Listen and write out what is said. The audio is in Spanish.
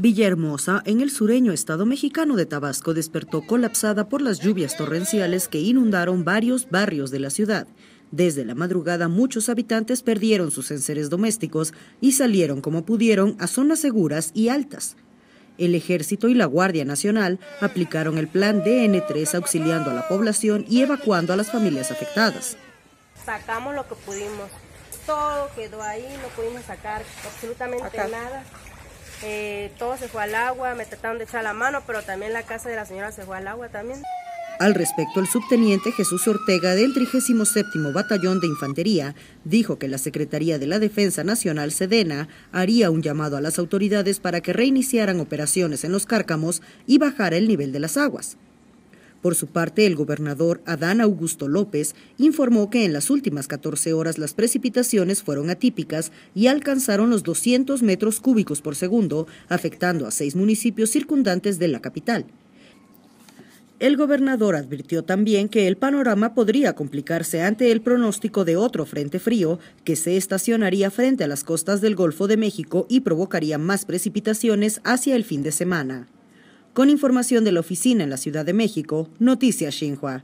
Villahermosa, en el sureño estado mexicano de Tabasco, despertó colapsada por las lluvias torrenciales que inundaron varios barrios de la ciudad. Desde la madrugada muchos habitantes perdieron sus enseres domésticos y salieron como pudieron a zonas seguras y altas. El ejército y la Guardia Nacional aplicaron el plan DN3 auxiliando a la población y evacuando a las familias afectadas. Sacamos lo que pudimos. Todo quedó ahí, no pudimos sacar absolutamente nada eh, todo se fue al agua, me trataron de echar la mano, pero también la casa de la señora se fue al agua también. Al respecto, el subteniente Jesús Ortega del 37 Batallón de Infantería dijo que la Secretaría de la Defensa Nacional, Sedena, haría un llamado a las autoridades para que reiniciaran operaciones en los cárcamos y bajara el nivel de las aguas. Por su parte, el gobernador Adán Augusto López informó que en las últimas 14 horas las precipitaciones fueron atípicas y alcanzaron los 200 metros cúbicos por segundo, afectando a seis municipios circundantes de la capital. El gobernador advirtió también que el panorama podría complicarse ante el pronóstico de otro frente frío que se estacionaría frente a las costas del Golfo de México y provocaría más precipitaciones hacia el fin de semana. Con información de la oficina en la Ciudad de México, Noticias Xinhua.